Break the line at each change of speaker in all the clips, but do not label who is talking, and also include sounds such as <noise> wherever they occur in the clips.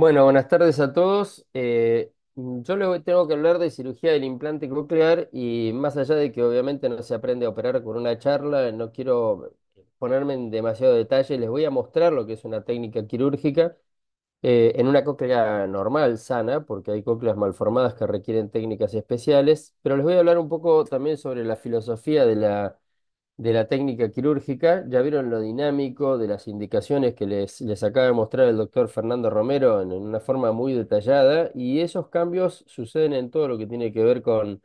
Bueno, buenas tardes a todos. Eh, mm, yo les tengo que hablar de cirugía del implante coclear y más allá de que obviamente no se aprende a operar con una charla, no quiero ponerme en demasiado detalle, les voy a mostrar lo que es una técnica quirúrgica eh, en una cóclea normal, sana, porque hay cócleas malformadas que requieren técnicas especiales, pero les voy a hablar un poco también sobre la filosofía de la de la técnica quirúrgica, ya vieron lo dinámico de las indicaciones que les, les acaba de mostrar el doctor Fernando Romero en, una forma muy detallada y esos cambios suceden en todo lo que tiene que ver con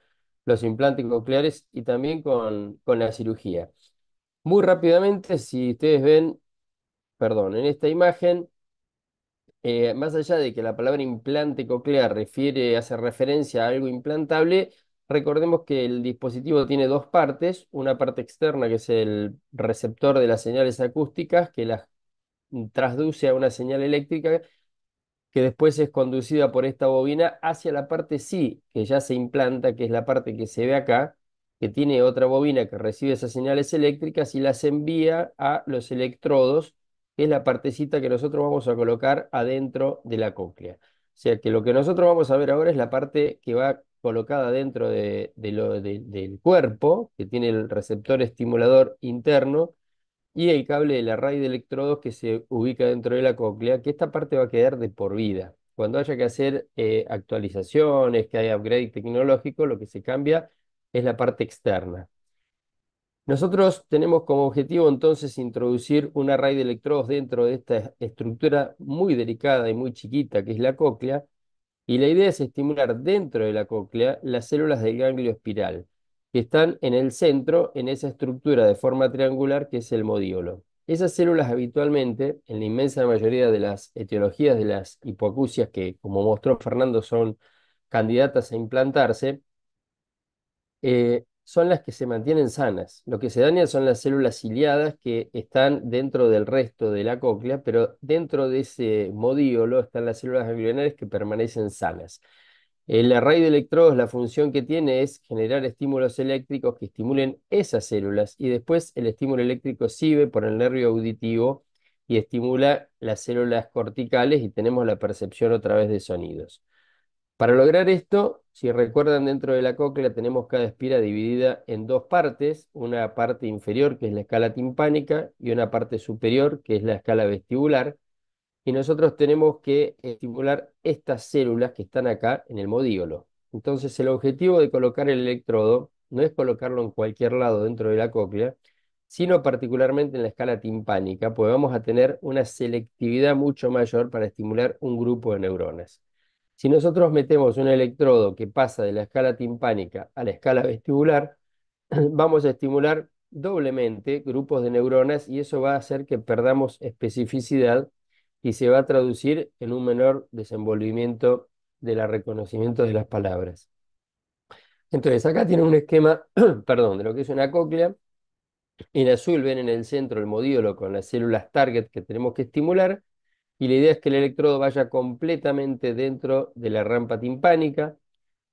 los implantes cocleares y también con, con la cirugía. Muy rápidamente, si ustedes ven, perdón, en esta imagen, eh, más allá de que la palabra implante coclear refiere, hace referencia a algo implantable, Recordemos que el dispositivo tiene dos partes, una parte externa que es el receptor de las señales acústicas que las traduce a una señal eléctrica que después es conducida por esta bobina hacia la parte sí, que ya se implanta, que es la parte que se ve acá, que tiene otra bobina que recibe esas señales eléctricas y las envía a los electrodos, que es la partecita que nosotros vamos a colocar adentro de la cóclea. O sea que lo que nosotros vamos a ver ahora es la parte que va colocada dentro del cuerpo, que tiene el receptor estimulador interno, y el cable de la raíz de electrodos que se ubica dentro de la cóclea, que esta parte va a quedar de por vida. Cuando haya que hacer eh, actualizaciones, que haya upgrade tecnológico, lo que se cambia es la parte externa. Nosotros tenemos como objetivo entonces introducir una array de electrodos dentro de esta estructura muy delicada y muy chiquita que es la cóclea y la idea es estimular dentro de la cóclea las células del ganglio espiral, que están en el centro, en esa estructura de forma triangular que es el modíolo. Esas células habitualmente, en la inmensa mayoría de las etiologías de las hipoacusias que, como mostró Fernando, son candidatas a implantarse, eh, son las que se mantienen sanas. Lo que se daña son las células ciliadas que están dentro del resto de la cóclea, pero dentro de ese modíolo están las células ganglionares que permanecen sanas. El array de electrodos, la función que tiene es generar estímulos eléctricos que estimulen esas células y después el estímulo eléctrico sigue por el nervio auditivo y estimula las células corticales y tenemos la percepción a través de sonidos. Para lograr esto, si recuerdan, dentro de la cóclea tenemos cada espira dividida en dos partes, una parte inferior que es la escala timpánica y una parte superior que es la escala vestibular. Y nosotros tenemos que estimular estas células que están acá en el modíolo. Entonces el objetivo de colocar el electrodo no es colocarlo en cualquier lado dentro de la cóclea, sino particularmente en la escala timpánica, pues vamos a tener una selectividad mucho mayor para estimular un grupo de neuronas. Si nosotros metemos un electrodo que pasa de la escala timpánica a la escala vestibular, <clears throat> vamos a estimular doblemente grupos de neuronas y eso va a hacer que perdamos especificidad y se va a traducir en un menor desenvolvimiento del reconocimiento de las palabras. Entonces, acá tiene un esquema, <clears throat> perdón, de lo que es una cóclea. En azul ven en el centro el modíolo con las células target que tenemos que estimular y la idea es que el electrodo vaya completamente dentro de la rampa timpánica.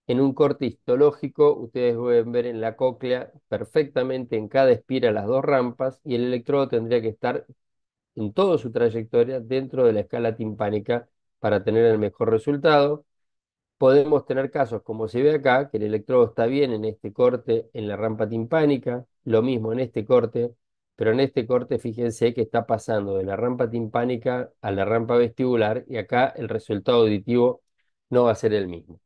En un corte histológico, ustedes pueden ver en la cóclea perfectamente en cada espira las dos rampas y el electrodo tendría que estar en toda su trayectoria dentro de la escala timpánica para tener el mejor resultado. Podemos tener casos como se ve acá, que el electrodo está bien en este corte en la rampa timpánica, lo mismo en este corte pero en este corte fíjense que está pasando de la rampa timpánica a la rampa vestibular y acá el resultado auditivo no va a ser el mismo.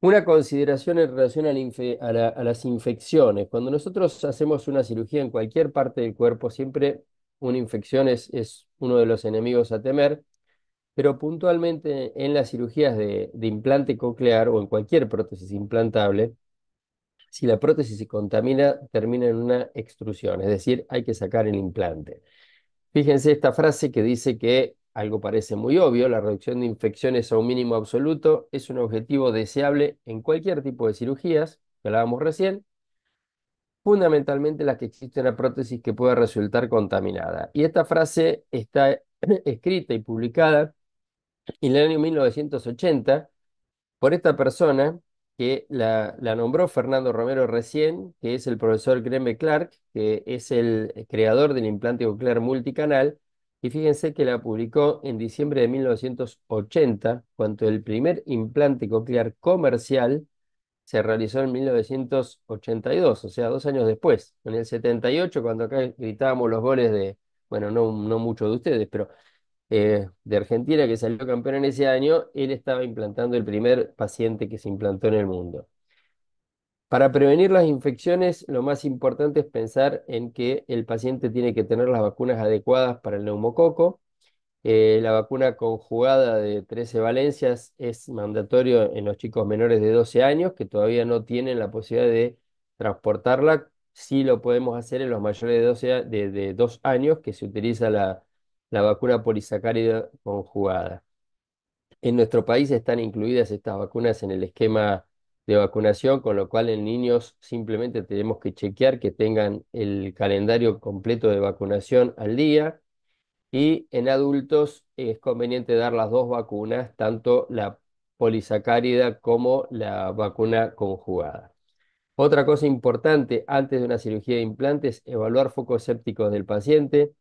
Una consideración en relación a, las infecciones. Cuando nosotros hacemos una cirugía en cualquier parte del cuerpo, siempre una infección es, uno de los enemigos a temer, pero puntualmente en las cirugías de implante coclear o en cualquier prótesis implantable, si la prótesis se contamina, termina en una extrusión, es decir, hay que sacar el implante. Fíjense esta frase que dice que algo parece muy obvio, la reducción de infecciones a un mínimo absoluto es un objetivo deseable en cualquier tipo de cirugías, que hablábamos recién, fundamentalmente las que existe una prótesis que pueda resultar contaminada. Y esta frase está <clears throat> escrita y publicada en el año 1980 por esta persona que la, nombró Fernando Romero recién, que es el profesor Greme Clark, que es el eh, creador del implante coclear multicanal, y fíjense que la publicó en diciembre de 1980, cuando el primer implante coclear comercial se realizó en 1982, o sea, dos años después, en el 78, cuando acá gritábamos los goles de, bueno, no, no mucho de ustedes, pero eh, de Argentina que salió campeón en ese año, él estaba implantando el primer paciente que se implantó en el mundo. Para prevenir las infecciones, lo más importante es pensar en que el paciente tiene que tener las vacunas adecuadas para el neumococo. Eh, la vacuna conjugada de 13 valencias es mandatorio en los chicos menores de 12 años que todavía no tienen la posibilidad de transportarla. Sí lo podemos hacer en los mayores de, 12, de, de 2 años que se utiliza la, la vacuna polisacárida conjugada. En nuestro país están incluidas estas vacunas en el esquema de vacunación, con lo cual en niños simplemente tenemos que chequear que tengan el calendario completo de vacunación al día. Y en adultos es conveniente dar las dos vacunas, tanto la polisacárida como la vacuna conjugada. Otra cosa importante antes de una cirugía de implantes, evaluar focos sépticos del paciente,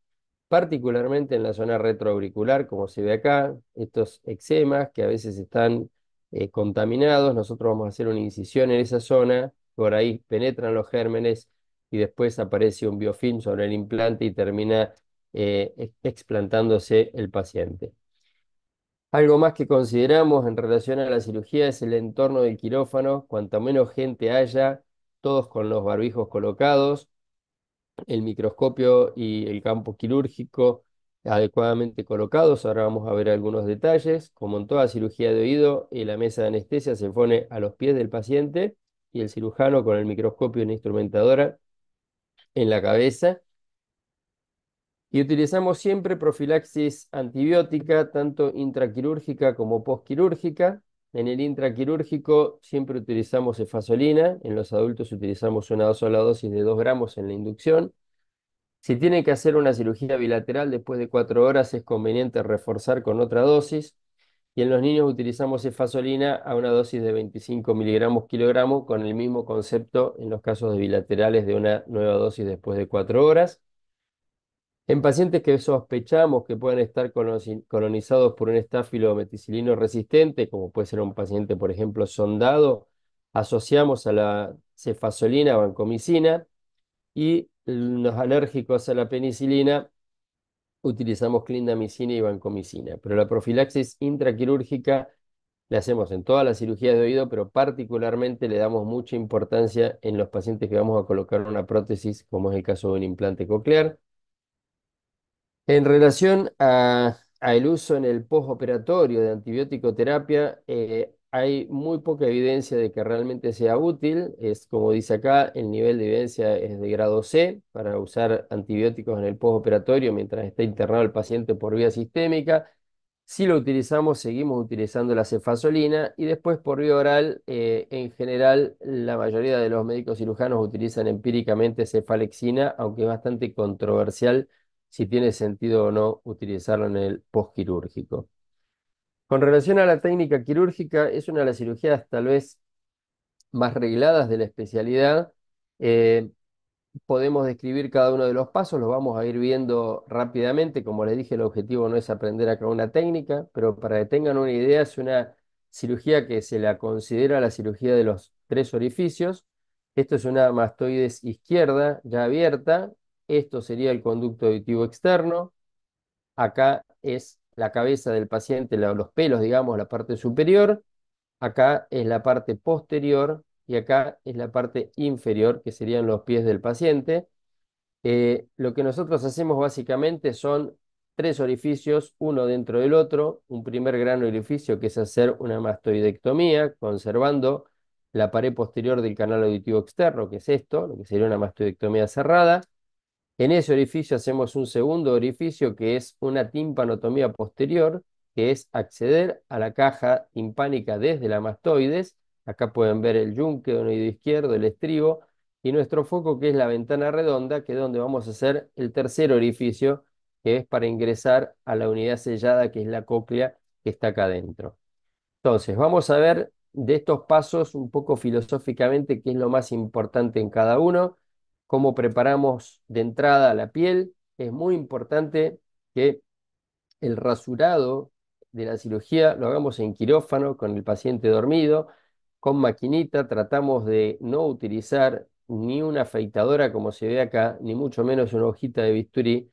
particularmente en la zona retroauricular, como se ve acá, estos eczemas que a veces están eh, contaminados, nosotros vamos a hacer una incisión en esa zona, por ahí penetran los gérmenes y después aparece un biofilm sobre el implante y termina eh, explantándose el paciente. Algo más que consideramos en relación a la cirugía es el entorno del quirófano, cuanta menos gente haya, todos con los barbijos colocados, el microscopio y el campo quirúrgico adecuadamente colocados. Ahora vamos a ver algunos detalles. Como en toda cirugía de oído, eh, la mesa de anestesia se pone a los pies del paciente y el cirujano con el microscopio y la instrumentadora en la cabeza. Y utilizamos siempre profilaxis antibiótica, tanto intraquirúrgica como postquirúrgica. En el intraquirúrgico siempre utilizamos efasolina, en los adultos utilizamos una sola dosis de 2 gramos en la inducción. Si tienen que hacer una cirugía bilateral después de 4 horas es conveniente reforzar con otra dosis. Y en los niños utilizamos efasolina a una dosis de 25 miligramos kilogramo con el mismo concepto en los casos de bilaterales de una nueva dosis después de 4 horas. En pacientes que sospechamos que puedan estar colonizados por un estáfilo meticilino resistente, como puede ser un paciente, por ejemplo, sondado, asociamos a la cefasolina o vancomicina y los alérgicos a la penicilina utilizamos clindamicina y vancomicina. Pero la profilaxis intraquirúrgica la hacemos en todas las cirugías de oído, pero particularmente le damos mucha importancia en los pacientes que vamos a colocar una prótesis, como es el caso de un implante coclear en relación al el uso en el postoperatorio de antibiótico-terapia, eh, hay muy poca evidencia de que realmente sea útil. Es como dice acá, el nivel de evidencia es de grado C para usar antibióticos en el postoperatorio mientras está internado el paciente por vía sistémica. Si lo utilizamos, seguimos utilizando la cefasolina y después por vía oral, eh, en general, la mayoría de los médicos cirujanos utilizan empíricamente cefalexina, aunque es bastante controversial si tiene sentido o no utilizarlo en el postquirúrgico. Con relación a la técnica quirúrgica, es una de las cirugías tal vez más regladas de la especialidad. Eh, podemos describir cada uno de los pasos, los vamos a ir viendo rápidamente. Como les dije, el objetivo no es aprender acá una técnica, pero para que tengan una idea, es una cirugía que se la considera la cirugía de los tres orificios. Esto es una mastoides izquierda ya abierta, esto sería el conducto auditivo externo. Acá es la cabeza del paciente, los pelos, digamos, la parte superior. Acá es la parte posterior y acá es la parte inferior, que serían los pies del paciente. Eh, lo que nosotros hacemos básicamente son tres orificios, uno dentro del otro. Un primer gran orificio que es hacer una mastoidectomía, conservando la pared posterior del canal auditivo externo, que es esto, lo que sería una mastoidectomía cerrada. En ese orificio hacemos un segundo orificio que es una timpanotomía posterior, que es acceder a la caja timpánica desde la mastoides. Acá pueden ver el yunque el oído izquierdo, el estribo, y nuestro foco que es la ventana redonda, que es donde vamos a hacer el tercer orificio, que es para ingresar a la unidad sellada, que es la cóclea, que está acá adentro. Entonces, vamos a ver de estos pasos un poco filosóficamente qué es lo más importante en cada uno cómo preparamos de entrada la piel. Es muy importante que el rasurado de la cirugía lo hagamos en quirófano con el paciente dormido, con maquinita, tratamos de no utilizar ni una afeitadora como se ve acá, ni mucho menos una hojita de bisturí,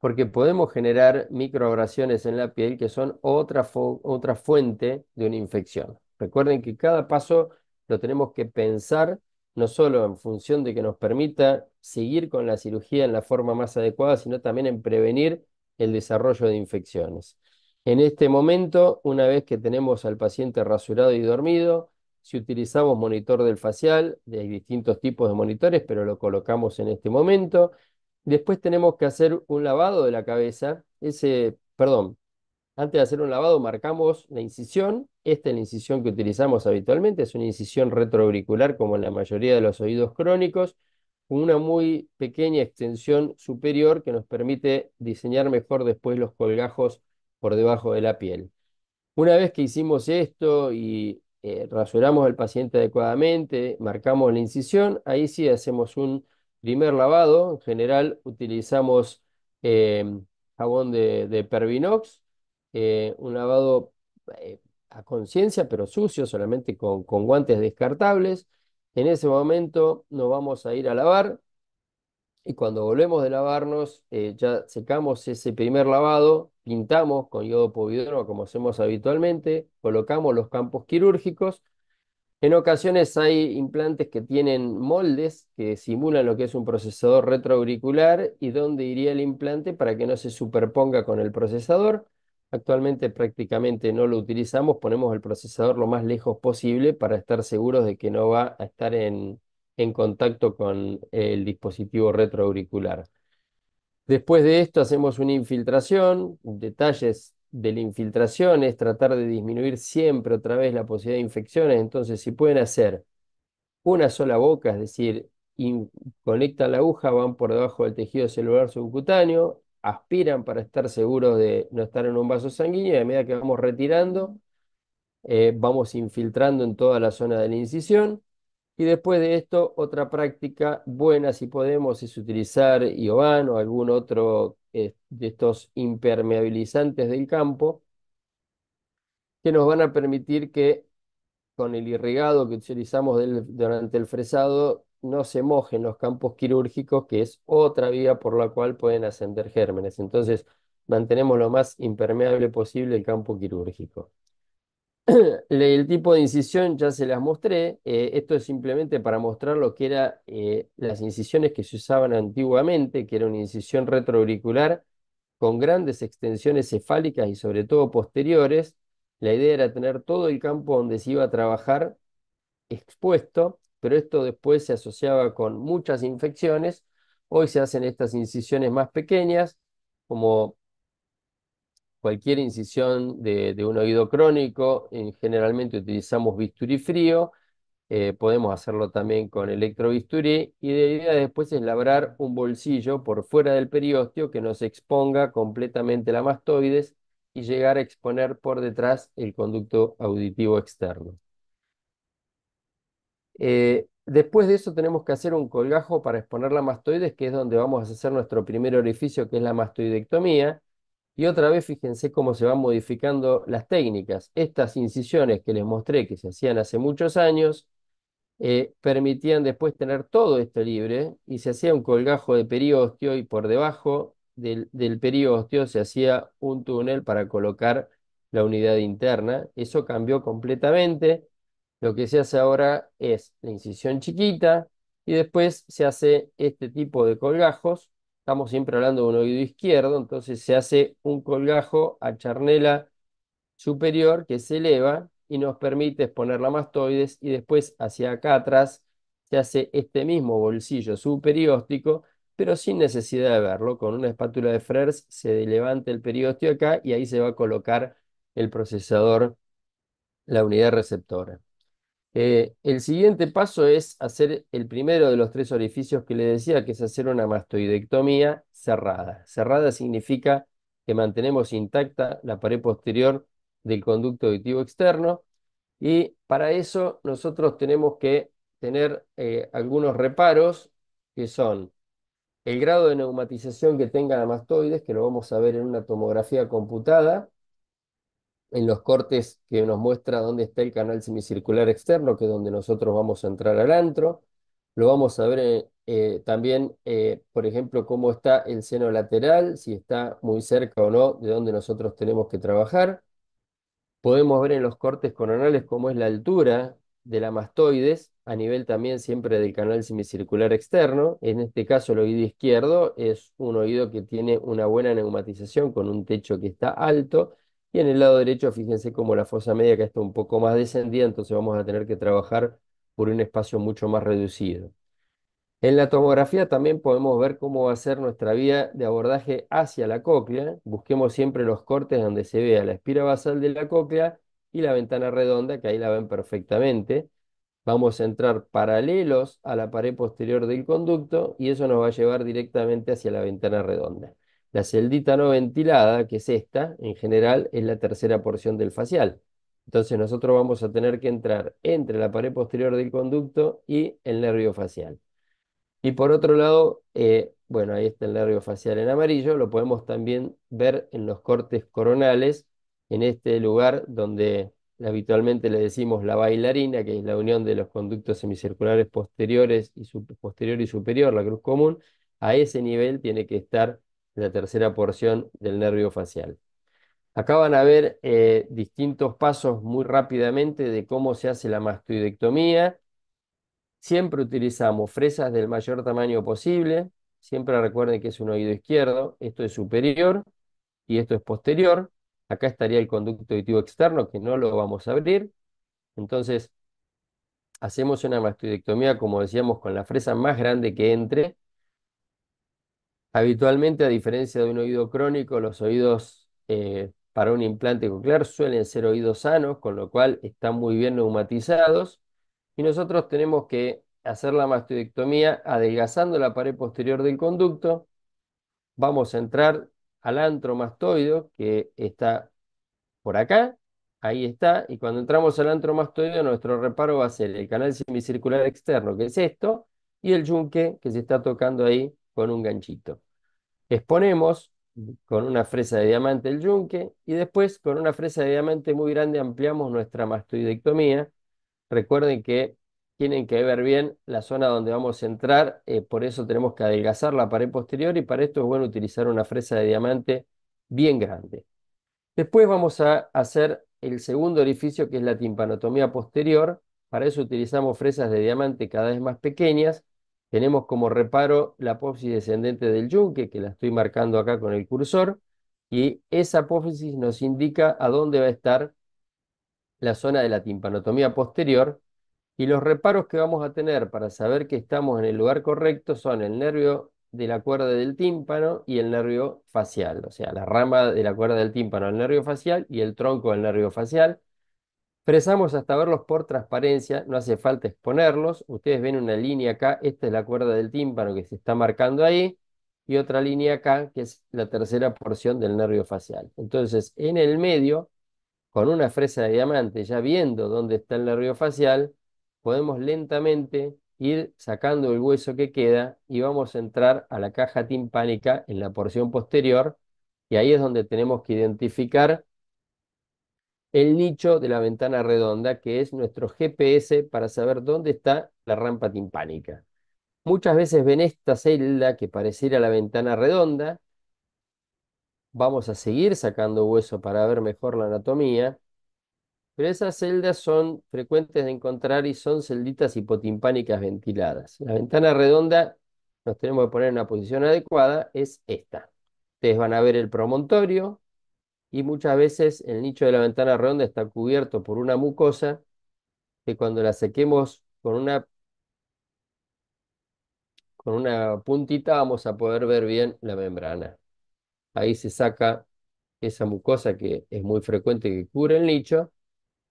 porque podemos generar microabrasiones en la piel que son otra, otra fuente de una infección. Recuerden que cada paso lo tenemos que pensar no solo en función de que nos permita seguir con la cirugía en la forma más adecuada, sino también en prevenir el desarrollo de infecciones. En este momento, una vez que tenemos al paciente rasurado y dormido, si utilizamos monitor del facial, hay distintos tipos de monitores, pero lo colocamos en este momento. Después tenemos que hacer un lavado de la cabeza, ese, perdón, antes de hacer un lavado marcamos la incisión. Esta es la incisión que utilizamos habitualmente, es una incisión retroauricular como en la mayoría de los oídos crónicos, con una muy pequeña extensión superior que nos permite diseñar mejor después los colgajos por debajo de la piel. Una vez que hicimos esto y eh, rasuramos al paciente adecuadamente, marcamos la incisión, ahí sí hacemos un primer lavado. En general utilizamos eh, jabón de Pervinox eh, un lavado eh, a conciencia, pero sucio, solamente con, guantes descartables. En ese momento nos vamos a ir a lavar y cuando volvemos de lavarnos, eh, ya secamos ese primer lavado, pintamos con yodo povidoro como hacemos habitualmente, colocamos los campos quirúrgicos. En ocasiones hay implantes que tienen moldes que simulan lo que es un procesador retroauricular y dónde iría el implante para que no se superponga con el procesador. Actualmente prácticamente no lo utilizamos, ponemos el procesador lo más lejos posible para estar seguros de que no va a estar en, contacto con el dispositivo retroauricular. Después de esto hacemos una infiltración, detalles de la infiltración es tratar de disminuir siempre otra vez la posibilidad de infecciones, entonces si pueden hacer una sola boca, es decir, conectan la aguja, van por debajo del tejido celular subcutáneo, aspiran para estar seguros de no estar en un vaso sanguíneo y a medida que vamos retirando, eh, vamos infiltrando en toda la zona de la incisión. Y después de esto, otra práctica buena, si podemos, es utilizar Ioban o algún otro eh, de estos impermeabilizantes del campo, que nos van a permitir que con el irrigado que utilizamos durante el fresado no se mojen los campos quirúrgicos, que es otra vía por la cual pueden ascender gérmenes. Entonces, mantenemos lo más impermeable posible el campo quirúrgico. <clears throat> el tipo de incisión ya se las mostré. Eh, esto es simplemente para mostrar lo que eran eh, las incisiones que se usaban antiguamente, que era una incisión retroauricular con grandes extensiones cefálicas y sobre todo posteriores. La idea era tener todo el campo donde se iba a trabajar expuesto pero esto después se asociaba con muchas infecciones. Hoy se hacen estas incisiones más pequeñas, como cualquier incisión de, un oído crónico, generalmente utilizamos bisturí frío, eh, podemos hacerlo también con electrobisturí, y la idea después es labrar un bolsillo por fuera del periósteo que nos exponga completamente la mastoides y llegar a exponer por detrás el conducto auditivo externo. Eh, después de eso tenemos que hacer un colgajo para exponer la mastoides, que es donde vamos a hacer nuestro primer orificio, que es la mastoidectomía. Y otra vez fíjense cómo se van modificando las técnicas. Estas incisiones que les mostré que se hacían hace muchos años eh, permitían después tener todo esto libre y se hacía un colgajo de periósteo y por debajo del, del se hacía un túnel para colocar la unidad interna. Eso cambió completamente. Lo que se hace ahora es la incisión chiquita y después se hace este tipo de colgajos. Estamos siempre hablando de un oído izquierdo, entonces se hace un colgajo a charnela superior que se eleva y nos permite exponer la mastoides y después hacia acá atrás se hace este mismo bolsillo subperióstico pero sin necesidad de verlo. Con una espátula de Frers se levanta el periósteo acá y ahí se va a colocar el procesador, la unidad receptora. Eh, el siguiente paso es hacer el primero de los tres orificios que le decía, que es hacer una mastoidectomía cerrada. Cerrada significa que mantenemos intacta la pared posterior del conducto auditivo externo y para eso nosotros tenemos que tener eh, algunos reparos que son el grado de neumatización que tenga la mastoides, que lo vamos a ver en una tomografía computada, en los cortes que nos muestra dónde está el canal semicircular externo, que es donde nosotros vamos a entrar al antro. Lo vamos a ver eh, también, eh, por ejemplo, cómo está el seno lateral, si está muy cerca o no de donde nosotros tenemos que trabajar. Podemos ver en los cortes coronales cómo es la altura de la mastoides a nivel también siempre del canal semicircular externo. En este caso el oído izquierdo es un oído que tiene una buena neumatización con un techo que está alto y en el lado derecho, fíjense cómo la fosa media que está un poco más descendida, entonces vamos a tener que trabajar por un espacio mucho más reducido. En la tomografía también podemos ver cómo va a ser nuestra vía de abordaje hacia la cóclea. Busquemos siempre los cortes donde se vea la espira basal de la cóclea y la ventana redonda, que ahí la ven perfectamente. Vamos a entrar paralelos a la pared posterior del conducto y eso nos va a llevar directamente hacia la ventana redonda. La celdita no ventilada, que es esta, en general es la tercera porción del facial. Entonces nosotros vamos a tener que entrar entre la pared posterior del conducto y el nervio facial. Y por otro lado, eh, bueno, ahí está el nervio facial en amarillo, lo podemos también ver en los cortes coronales, en este lugar donde habitualmente le decimos la bailarina, que es la unión de los conductos semicirculares posteriores y posterior y superior, la cruz común, a ese nivel tiene que estar la tercera porción del nervio facial. Acá van a ver eh, distintos pasos muy rápidamente de cómo se hace la mastoidectomía. Siempre utilizamos fresas del mayor tamaño posible. Siempre recuerden que es un oído izquierdo. Esto es superior y esto es posterior. Acá estaría el conducto auditivo externo que no lo vamos a abrir. Entonces, hacemos una mastoidectomía, como decíamos, con la fresa más grande que entre Habitualmente, a diferencia de un oído crónico, los oídos eh, para un implante coclear suelen ser oídos sanos, con lo cual están muy bien neumatizados. Y nosotros tenemos que hacer la mastoidectomía adelgazando la pared posterior del conducto. Vamos a entrar al antromastoideo, que está por acá, ahí está, y cuando entramos al antromastoideo, nuestro reparo va a ser el canal semicircular externo, que es esto, y el yunque que se está tocando ahí con un ganchito. Exponemos con una fresa de diamante el yunque y después con una fresa de diamante muy grande ampliamos nuestra mastoidectomía. Recuerden que tienen que ver bien la zona donde vamos a entrar, eh, por eso tenemos que adelgazar la pared posterior y para esto es bueno utilizar una fresa de diamante bien grande. Después vamos a hacer el segundo orificio que es la timpanotomía posterior. Para eso utilizamos fresas de diamante cada vez más pequeñas tenemos como reparo la apófisis descendente del yunque, que la estoy marcando acá con el cursor, y esa apófisis nos indica a dónde va a estar la zona de la timpanotomía posterior, y los reparos que vamos a tener para saber que estamos en el lugar correcto son el nervio de la cuerda del tímpano y el nervio facial, o sea, la rama de la cuerda del tímpano al nervio facial y el tronco del nervio facial. Fresamos hasta verlos por transparencia, no hace falta exponerlos. Ustedes ven una línea acá, esta es la cuerda del tímpano que se está marcando ahí, y otra línea acá, que es la tercera porción del nervio facial. Entonces, en el medio, con una fresa de diamante, ya viendo dónde está el nervio facial, podemos lentamente ir sacando el hueso que queda y vamos a entrar a la caja timpánica en la porción posterior, y ahí es donde tenemos que identificar el nicho de la ventana redonda, que es nuestro GPS para saber dónde está la rampa timpánica. Muchas veces ven esta celda que pareciera la ventana redonda. Vamos a seguir sacando hueso para ver mejor la anatomía. Pero esas celdas son frecuentes de encontrar y son celditas hipotimpánicas ventiladas. La ventana redonda, nos tenemos que poner en una posición adecuada, es esta. Ustedes van a ver el promontorio, y muchas veces el nicho de la ventana redonda está cubierto por una mucosa que cuando la sequemos con una, con una puntita vamos a poder ver bien la membrana. Ahí se saca esa mucosa que es muy frecuente que cubre el nicho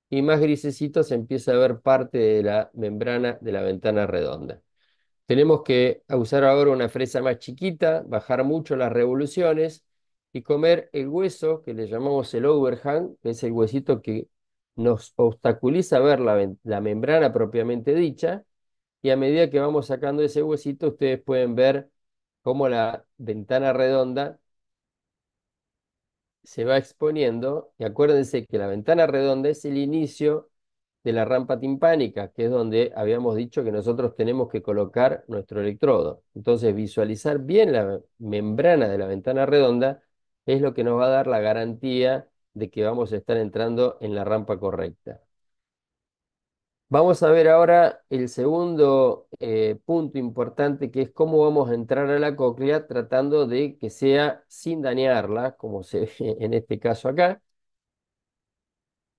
y más grisecito se empieza a ver parte de la membrana de la ventana redonda. Tenemos que usar ahora una fresa más chiquita, bajar mucho las revoluciones y comer el hueso que le llamamos el overhang, que es el huesito que nos obstaculiza ver la, membrana propiamente dicha, y a medida que vamos sacando ese huesito, ustedes pueden ver cómo la ventana redonda se va exponiendo, y acuérdense que la ventana redonda es el inicio de la rampa timpánica, que es donde habíamos dicho que nosotros tenemos que colocar nuestro electrodo. Entonces, visualizar bien la membrana de la ventana redonda es lo que nos va a dar la garantía de que vamos a estar entrando en la rampa correcta. Vamos a ver ahora el segundo eh, punto importante que es cómo vamos a entrar a la cóclea tratando de que sea sin dañarla, como se <laughs> ve en este caso acá.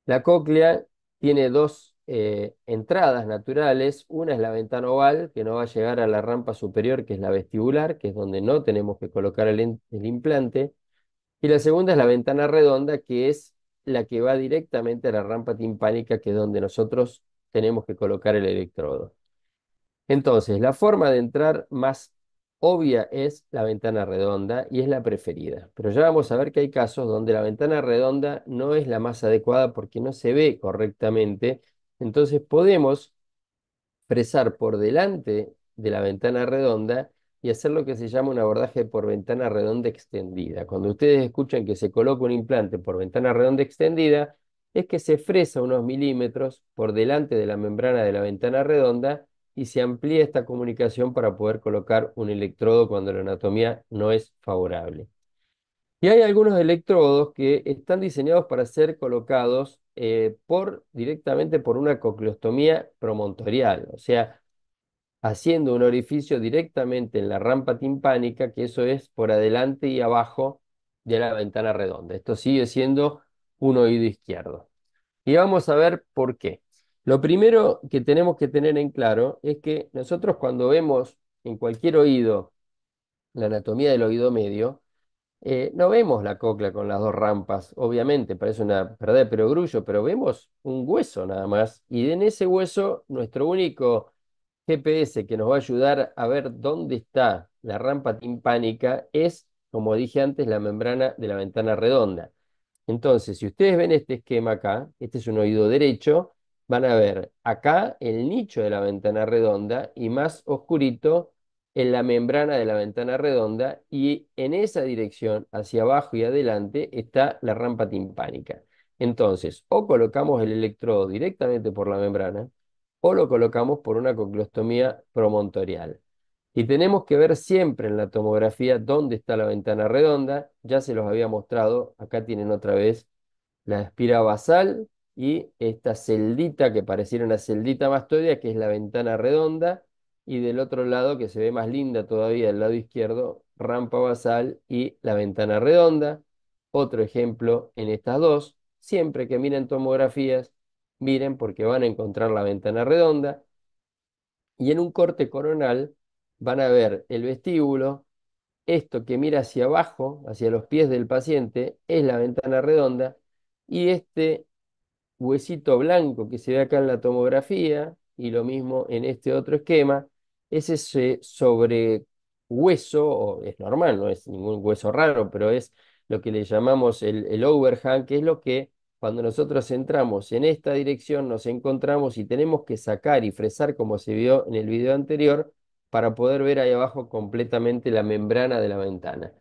La cóclea tiene dos eh, entradas naturales. Una es la ventana oval, que no va a llegar a la rampa superior, que es la vestibular, que es donde no tenemos que colocar el implante. Y la segunda es la ventana redonda, que es la que va directamente a la rampa timpánica, que es donde nosotros tenemos que colocar el electrodo. Entonces, la forma de entrar más obvia es la ventana redonda y es la preferida. Pero ya vamos a ver que hay casos donde la ventana redonda no es la más adecuada porque no se ve correctamente. Entonces podemos presar por delante de la ventana redonda y hacer lo que se llama un abordaje por ventana redonda extendida. Cuando ustedes escuchan que se coloca un implante por ventana redonda extendida, es que se fresa unos milímetros por delante de la membrana de la ventana redonda y se amplía esta comunicación para poder colocar un electrodo cuando la anatomía no es favorable. Y hay algunos electrodos que están diseñados para ser colocados eh, por, directamente por una cocleostomía promontorial, o sea, haciendo un orificio directamente en la rampa timpánica, que eso es por adelante y abajo de la ventana redonda. Esto sigue siendo un oído izquierdo. Y vamos a ver por qué. Lo primero que tenemos que tener en claro es que nosotros cuando vemos en cualquier oído la anatomía del oído medio, eh, no vemos la cóclea con las dos rampas, obviamente, parece una verdad de perogrullo, pero vemos un hueso nada más. Y en ese hueso, nuestro único GPS que nos va a ayudar a ver dónde está la rampa timpánica es, como dije antes, la membrana de la ventana redonda. Entonces, si ustedes ven este esquema acá, este es un oído derecho, van a ver acá el nicho de la ventana redonda y más oscurito en la membrana de la ventana redonda y en esa dirección, hacia abajo y adelante, está la rampa timpánica. Entonces, o colocamos el electrodo directamente por la membrana, o lo colocamos por una coclostomía promontorial. Y tenemos que ver siempre en la tomografía dónde está la ventana redonda, ya se los había mostrado, acá tienen otra vez la espira basal y esta celdita que pareciera una celdita mastoidea, que es la ventana redonda, y del otro lado, que se ve más linda todavía, el lado izquierdo, rampa basal y la ventana redonda. Otro ejemplo en estas dos, siempre que miren tomografías, miren porque van a encontrar la ventana redonda y en un corte coronal van a ver el vestíbulo, esto que mira hacia abajo, hacia los pies del paciente, es la ventana redonda y este huesito blanco que se ve acá en la tomografía y lo mismo en este otro esquema, es ese sobre hueso, o es normal, no es ningún hueso raro, pero es lo que le llamamos el, el overhang, que es lo que cuando nosotros entramos en esta dirección, nos encontramos y tenemos que sacar y fresar, como se vio en el video anterior, para poder ver ahí abajo completamente la membrana de la ventana.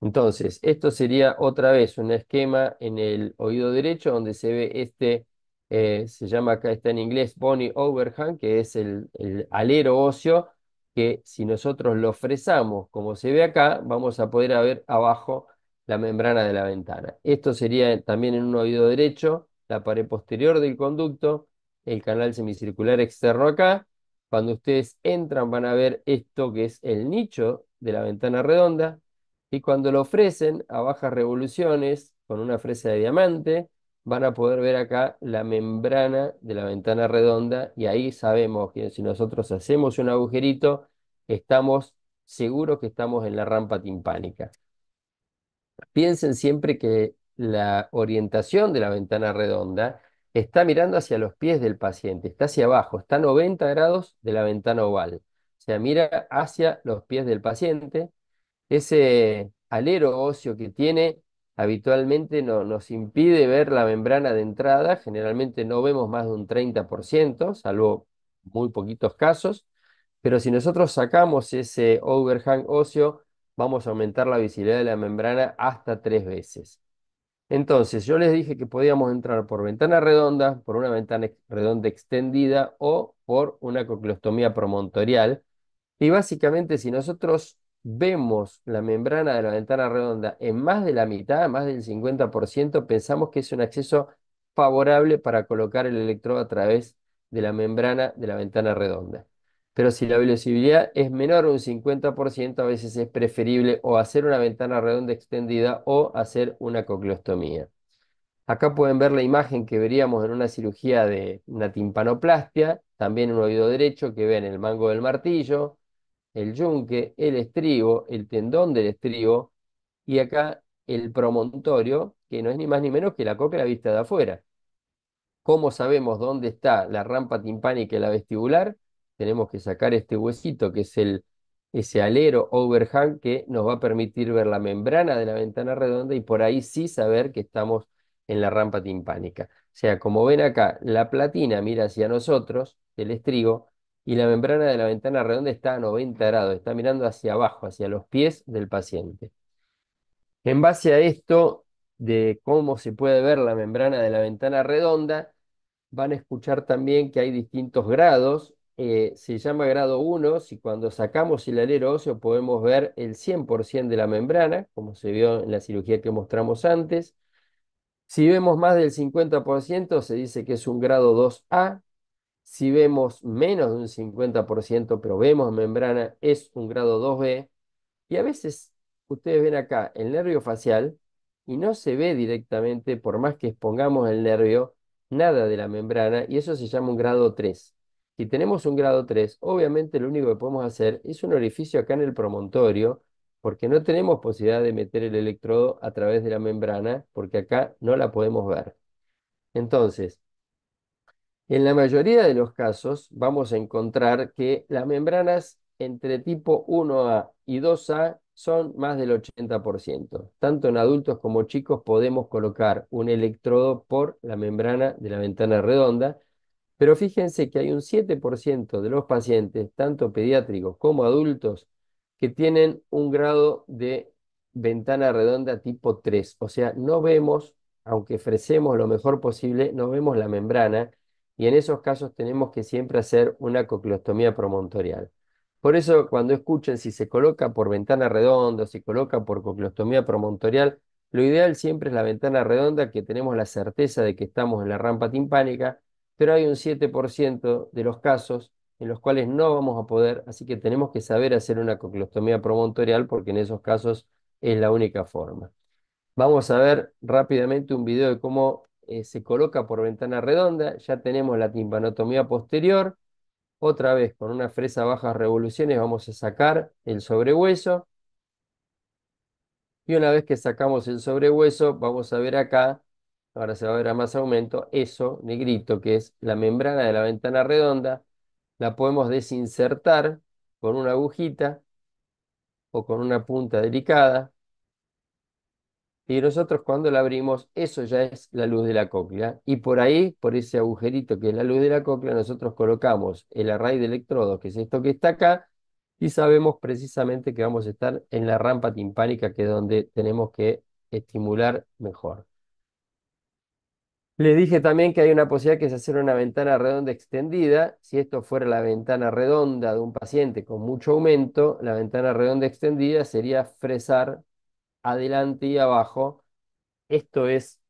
Entonces, esto sería otra vez un esquema en el oído derecho donde se ve este, eh, se llama acá, está en inglés, Bonnie Overhand, que es el, el alero óseo, que si nosotros lo fresamos, como se ve acá, vamos a poder ver abajo la membrana de la ventana. Esto sería también en un oído derecho, la pared posterior del conducto, el canal semicircular externo acá. Cuando ustedes entran van a ver esto que es el nicho de la ventana redonda y cuando lo ofrecen a bajas revoluciones con una fresa de diamante van a poder ver acá la membrana de la ventana redonda y ahí sabemos que si nosotros hacemos un agujerito estamos seguros que estamos en la rampa timpánica. Piensen siempre que la orientación de la ventana redonda está mirando hacia los pies del paciente, está hacia abajo, está a 90 grados de la ventana oval. O sea, mira hacia los pies del paciente. Ese alero óseo que tiene habitualmente no, nos impide ver la membrana de entrada, generalmente no vemos más de un 30%, salvo muy poquitos casos, pero si nosotros sacamos ese overhang óseo vamos a aumentar la visibilidad de la membrana hasta tres veces. Entonces, yo les dije que podíamos entrar por ventana redonda, por una ventana redonda extendida o por una cocleostomía promontorial. Y básicamente, si nosotros vemos la membrana de la ventana redonda en más de la mitad, más del 50%, pensamos que es un acceso favorable para colocar el electrodo a través de la membrana de la ventana redonda pero si la velocidad es menor a un 50%, a veces es preferible o hacer una ventana redonda extendida o hacer una cocleostomía. Acá pueden ver la imagen que veríamos en una cirugía de una timpanoplastia, también un oído derecho que ven el mango del martillo, el yunque, el estribo, el tendón del estribo y acá el promontorio, que no es ni más ni menos que la cóclea vista de afuera. ¿Cómo sabemos dónde está la rampa timpánica y la vestibular? tenemos que sacar este huesito que es el, ese alero overhang que nos va a permitir ver la membrana de la ventana redonda y por ahí sí saber que estamos en la rampa timpánica. O sea, como ven acá, la platina mira hacia nosotros, el estrigo, y la membrana de la ventana redonda está a 90 grados, está mirando hacia abajo, hacia los pies del paciente. En base a esto de cómo se puede ver la membrana de la ventana redonda, van a escuchar también que hay distintos grados eh, se llama grado 1 si cuando sacamos el alero óseo podemos ver el 100% de la membrana, como se vio en la cirugía que mostramos antes. Si vemos más del 50% se dice que es un grado 2A. Si vemos menos de un 50%, pero vemos membrana, es un grado 2B. Y a veces ustedes ven acá el nervio facial y no se ve directamente, por más que expongamos el nervio, nada de la membrana, y eso se llama un grado 3. Si tenemos un grado 3, obviamente lo único que podemos hacer es un orificio acá en el promontorio, porque no tenemos posibilidad de meter el electrodo a través de la membrana, porque acá no la podemos ver. Entonces, en la mayoría de los casos vamos a encontrar que las membranas entre tipo 1A y 2A son más del 80%. Tanto en adultos como chicos podemos colocar un electrodo por la membrana de la ventana redonda pero fíjense que hay un 7% de los pacientes, tanto pediátricos como adultos, que tienen un grado de ventana redonda tipo 3. O sea, no vemos, aunque ofrecemos lo mejor posible, no vemos la membrana y en esos casos tenemos que siempre hacer una cocleostomía promontorial. Por eso cuando escuchen si se coloca por ventana redonda o si coloca por cocleostomía promontorial, lo ideal siempre es la ventana redonda que tenemos la certeza de que estamos en la rampa timpánica pero hay un 7% de los casos en los cuales no vamos a poder, así que tenemos que saber hacer una coclostomía promontorial porque en esos casos es la única forma. Vamos a ver rápidamente un video de cómo eh, se coloca por ventana redonda, ya tenemos la timpanotomía posterior, otra vez con una fresa a bajas revoluciones vamos a sacar el sobrehueso, y una vez que sacamos el sobrehueso, vamos a ver acá ahora se va a ver a más aumento, eso negrito, que es la membrana de la ventana redonda, la podemos desinsertar con una agujita o con una punta delicada. Y nosotros cuando la abrimos, eso ya es la luz de la cóclea. Y por ahí, por ese agujerito que es la luz de la cóclea, nosotros colocamos el array de electrodos, que es esto que está acá, y sabemos precisamente que vamos a estar en la rampa timpánica, que es donde tenemos que estimular mejor. Le dije también que hay una posibilidad que es hacer una ventana redonda extendida. Si esto fuera la ventana redonda de un paciente con mucho aumento, la ventana redonda extendida sería fresar adelante y abajo. Esto es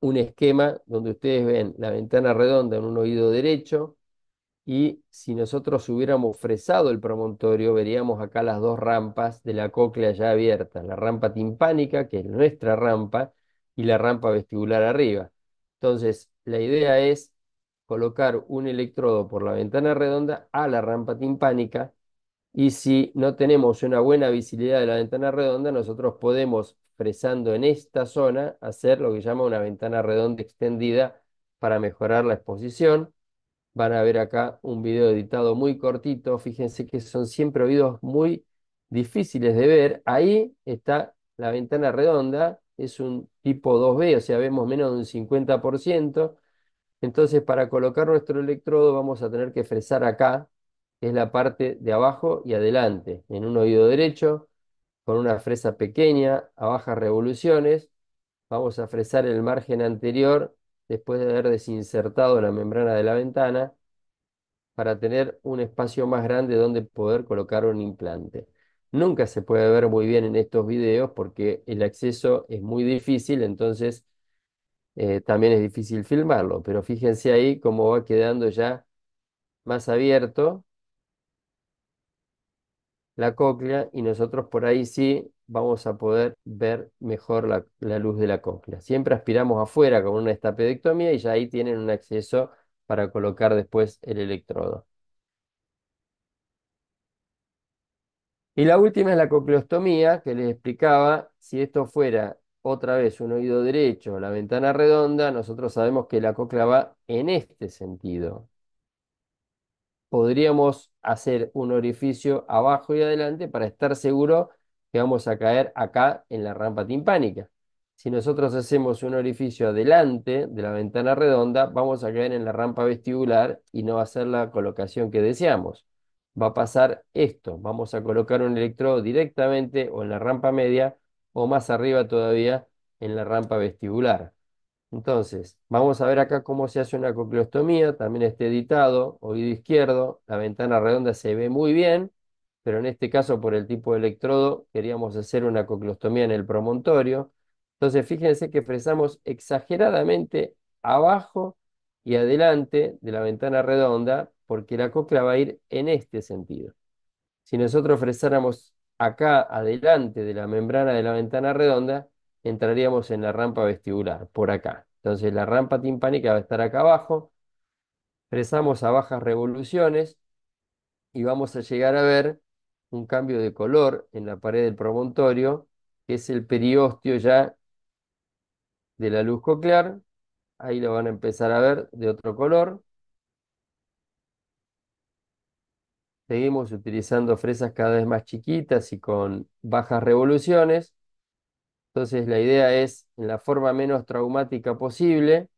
un esquema donde ustedes ven la ventana redonda en un oído derecho y si nosotros hubiéramos fresado el promontorio, veríamos acá las dos rampas de la cóclea ya abierta, la rampa timpánica, que es nuestra rampa, y la rampa vestibular arriba. Entonces, la idea es colocar un electrodo por la ventana redonda a la rampa timpánica y si no tenemos una buena visibilidad de la ventana redonda, nosotros podemos, fresando en esta zona, hacer lo que llama una ventana redonda extendida para mejorar la exposición. Van a ver acá un video editado muy cortito. Fíjense que son siempre oídos muy difíciles de ver. Ahí está la ventana redonda es un tipo 2B, o sea, vemos menos de un 50%. Entonces, para colocar nuestro electrodo vamos a tener que fresar acá, que es la parte de abajo y adelante, en un oído derecho, con una fresa pequeña, a bajas revoluciones. Vamos a fresar el margen anterior después de haber desinsertado la membrana de la ventana para tener un espacio más grande donde poder colocar un implante nunca se puede ver muy bien en estos videos porque el acceso es muy difícil, entonces eh, también es difícil filmarlo, pero fíjense ahí cómo va quedando ya más abierto la cóclea y nosotros por ahí sí vamos a poder ver mejor la, luz de la cóclea. Siempre aspiramos afuera con una estapedectomía y ya ahí tienen un acceso para colocar después el electrodo. Y la última es la cocleostomía, que les explicaba, si esto fuera otra vez un oído derecho, la ventana redonda, nosotros sabemos que la cóclea va en este sentido. Podríamos hacer un orificio abajo y adelante para estar seguro que vamos a caer acá en la rampa timpánica. Si nosotros hacemos un orificio adelante de la ventana redonda, vamos a caer en la rampa vestibular y no va a ser la colocación que deseamos va a pasar esto. Vamos a colocar un electrodo directamente o en la rampa media o más arriba todavía en la rampa vestibular. Entonces, vamos a ver acá cómo se hace una cocleostomía, también está editado, oído izquierdo, la ventana redonda se ve muy bien, pero en este caso por el tipo de electrodo queríamos hacer una cocleostomía en el promontorio. Entonces, fíjense que fresamos exageradamente abajo y adelante de la ventana redonda porque la cocla va a ir en este sentido. Si nosotros fresáramos acá adelante de la membrana de la ventana redonda, entraríamos en la rampa vestibular, por acá. Entonces la rampa timpánica va a estar acá abajo, fresamos a bajas revoluciones y vamos a llegar a ver un cambio de color en la pared del promontorio, que es el periostio ya de la luz coclear. Ahí lo van a empezar a ver de otro color. Seguimos utilizando fresas cada vez más chiquitas y con bajas revoluciones. Entonces la idea es, en la forma menos traumática posible,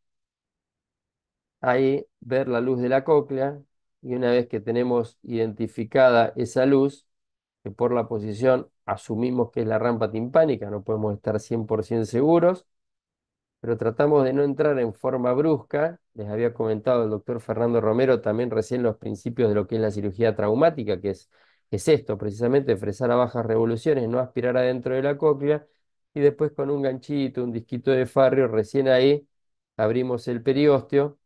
ahí ver la luz de la cóclea y una vez que tenemos identificada esa luz, que por la posición asumimos que es la rampa timpánica, no podemos estar 100% seguros, pero tratamos de no entrar en forma brusca. Les había comentado el doctor Fernando Romero también recién los principios de lo que es la cirugía traumática, que es, es esto, precisamente fresar a bajas revoluciones, no aspirar adentro de la cóclea, y después con un ganchito, un disquito de farrio, recién ahí abrimos el periósteo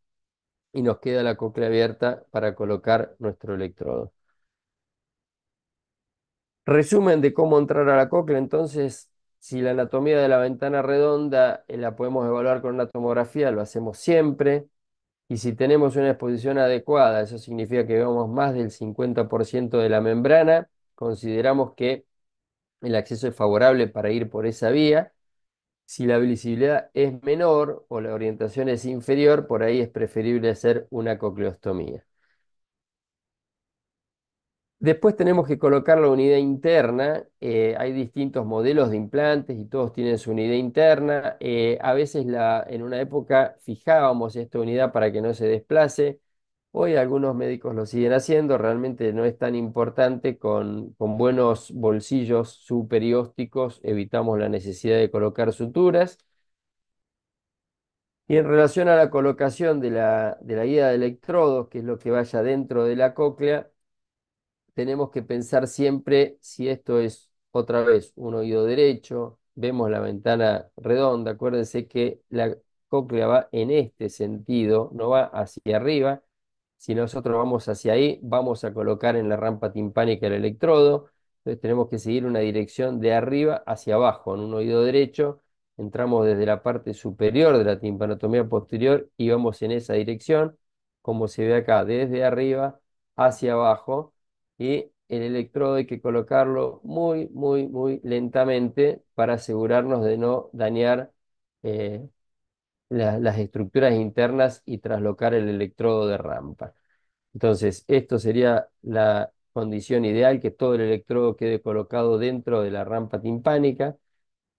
y nos queda la cóclea abierta para colocar nuestro electrodo. Resumen de cómo entrar a la cóclea, entonces si la anatomía de la ventana redonda eh, la podemos evaluar con una tomografía, lo hacemos siempre. Y si tenemos una exposición adecuada, eso significa que vemos más del 50% de la membrana, consideramos que el acceso es favorable para ir por esa vía. Si la visibilidad es menor o la orientación es inferior, por ahí es preferible hacer una cocleostomía. Después tenemos que colocar la unidad interna. Eh, hay distintos modelos de implantes y todos tienen su unidad interna. Eh, a veces en una época fijábamos esta unidad para que no se desplace. Hoy algunos médicos lo siguen haciendo. Realmente no es tan importante. Con, buenos bolsillos superiósticos evitamos la necesidad de colocar suturas. Y en relación a la colocación de la, de la guía de electrodos, que es lo que vaya dentro de la cóclea, tenemos que pensar siempre si esto es otra vez un oído derecho, vemos la ventana redonda, acuérdense que la cóclea va en este sentido, no va hacia arriba, si nosotros vamos hacia ahí, vamos a colocar en la rampa timpánica el electrodo, entonces tenemos que seguir una dirección de arriba hacia abajo, en un oído derecho, entramos desde la parte superior de la timpanotomía posterior y vamos en esa dirección, como se ve acá, desde arriba hacia abajo, y el electrodo hay que colocarlo muy, muy, muy lentamente para asegurarnos de no dañar eh, las estructuras internas y traslocar el electrodo de rampa. Entonces, esto sería la condición ideal, que todo el electrodo quede colocado dentro de la rampa timpánica.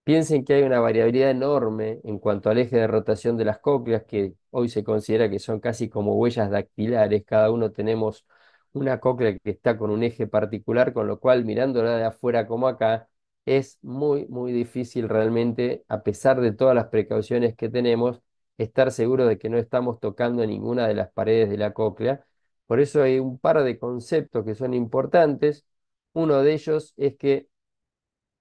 Piensen que hay una variabilidad enorme en cuanto al eje de rotación de las cócleas, que hoy se considera que son casi como huellas dactilares, cada uno tenemos una cóclea que está con un eje particular, con lo cual mirándola de afuera como acá, es muy, muy difícil realmente, a pesar de todas las precauciones que tenemos, estar seguro de que no estamos tocando ninguna de las paredes de la cóclea. Por eso hay un par de conceptos que son importantes. Uno de ellos es que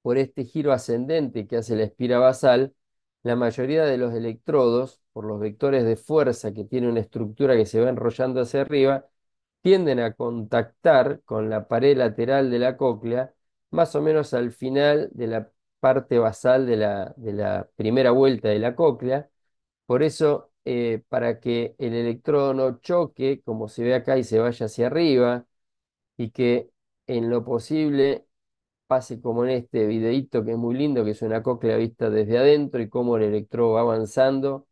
por este giro ascendente que hace la espira basal, la mayoría de los electrodos, por los vectores de fuerza que tiene una estructura que se va enrollando hacia arriba, tienden a contactar con la pared lateral de la cóclea más o menos al final de la parte basal de la, primera vuelta de la cóclea. Por eso, eh, para que el electrodo no choque, como se ve acá, y se vaya hacia arriba, y que en lo posible pase como en este videito que es muy lindo, que es una cóclea vista desde adentro y cómo el electrodo va avanzando,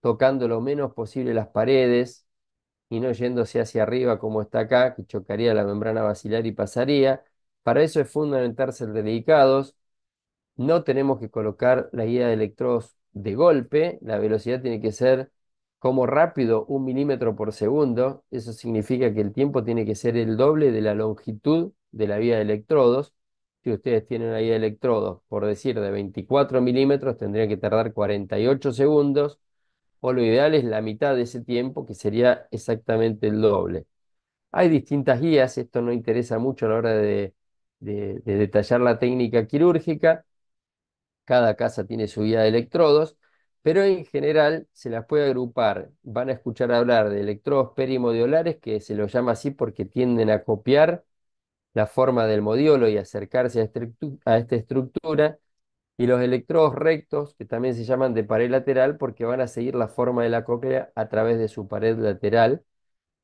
tocando lo menos posible las paredes, y no yéndose hacia arriba como está acá, que chocaría la membrana vacilar y pasaría. Para eso es fundamental ser dedicados. No tenemos que colocar la guía de electrodos de golpe, la velocidad tiene que ser como rápido un milímetro por segundo, eso significa que el tiempo tiene que ser el doble de la longitud de la vía de electrodos. Si ustedes tienen la guía de electrodos, por decir, de 24 milímetros, tendría que tardar 48 segundos o lo ideal es la mitad de ese tiempo, que sería exactamente el doble. Hay distintas guías, esto no interesa mucho a la hora de, detallar la técnica quirúrgica, cada casa tiene su guía de electrodos, pero en general se las puede agrupar. Van a escuchar hablar de electrodos perimodiolares, que se los llama así porque tienden a copiar la forma del modiolo y acercarse a esta estructura y los electrodos rectos, que también se llaman de pared lateral porque van a seguir la forma de la cóclea a través de su pared lateral.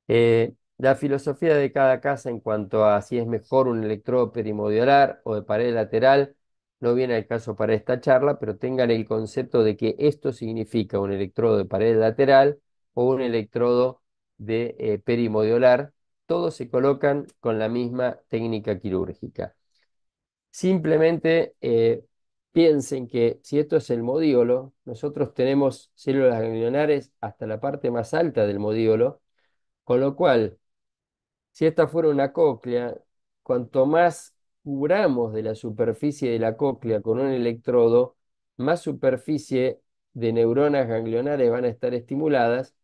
Eh, la filosofía de cada casa en cuanto a si es mejor un electrodo perimodiolar o de pared lateral no viene al caso para esta charla, pero tengan el concepto de que esto significa un electrodo de pared lateral o un electrodo de eh, perimodiolar. Todos se colocan con la misma técnica quirúrgica. Simplemente eh, Piensen que si esto es el modíolo, nosotros tenemos células ganglionares hasta la parte más alta del modíolo, con lo cual, si esta fuera una cóclea, cuanto más cubramos de la superficie de la cóclea con un electrodo, más superficie de neuronas ganglionares van a estar estimuladas,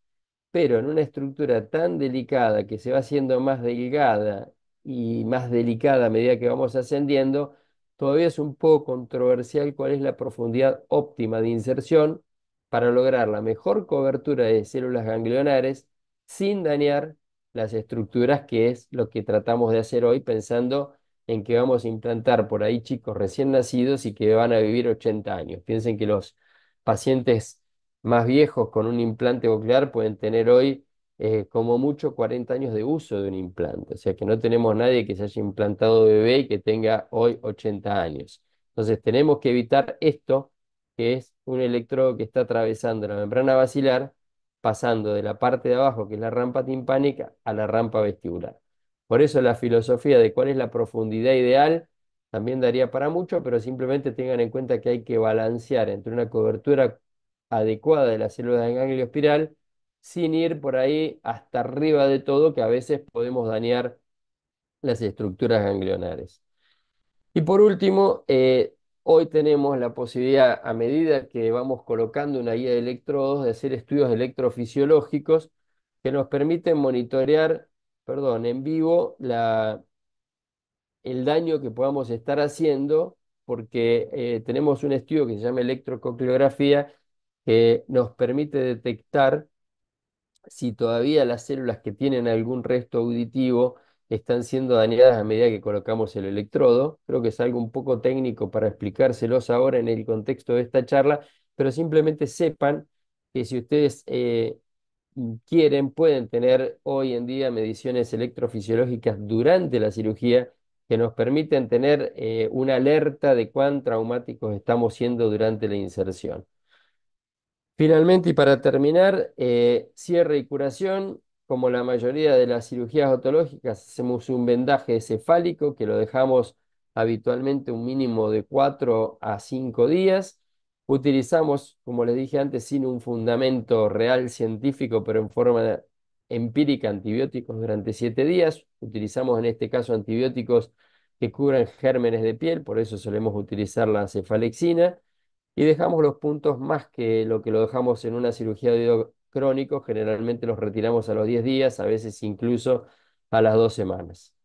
pero en una estructura tan delicada que se va haciendo más delgada y más delicada a medida que vamos ascendiendo, Todavía es un poco controversial cuál es la profundidad óptima de inserción para lograr la mejor cobertura de células ganglionares sin dañar las estructuras, que es lo que tratamos de hacer hoy pensando en que vamos a implantar por ahí chicos recién nacidos y que van a vivir 80 años. Piensen que los pacientes más viejos con un implante coclear pueden tener hoy como mucho 40 años de uso de un implante. O sea que no tenemos nadie que se haya implantado bebé y que tenga hoy 80 años. Entonces tenemos que evitar esto, que es un electrodo que está atravesando la membrana vacilar pasando de la parte de abajo, que es la rampa timpánica, a la rampa vestibular. Por eso la filosofía de cuál es la profundidad ideal también daría para mucho, pero simplemente tengan en cuenta que hay que balancear entre una cobertura adecuada de las células de ganglio espiral sin ir por ahí hasta arriba de todo, que a veces podemos dañar las estructuras ganglionares. Y por último, eh, hoy tenemos la posibilidad, a medida que vamos colocando una guía de electrodos, de hacer estudios electrofisiológicos que nos permiten monitorear, perdón, en vivo la, el daño que podamos estar haciendo, porque eh, tenemos un estudio que se llama electrococleografía que nos permite detectar si todavía las células que tienen algún resto auditivo están siendo dañadas a medida que colocamos el electrodo. Creo que es algo un poco técnico para explicárselos ahora en el contexto de esta charla, pero simplemente sepan que si ustedes eh, quieren, pueden tener hoy en día mediciones electrofisiológicas durante la cirugía que nos permiten tener eh, una alerta de cuán traumáticos estamos siendo durante la inserción. Finalmente, y para terminar, eh, cierre y curación. Como la mayoría de las cirugías otológicas, hacemos un vendaje cefálico que lo dejamos habitualmente un mínimo de 4 a 5 días. Utilizamos, como les dije antes, sin un fundamento real científico, pero en forma empírica, antibióticos durante siete días. Utilizamos en este caso antibióticos que cubran gérmenes de piel, por eso solemos utilizar la cefalexina y dejamos los puntos más que lo que lo dejamos en una cirugía de oído crónico, generalmente los retiramos a los 10 días, a veces incluso a las dos semanas.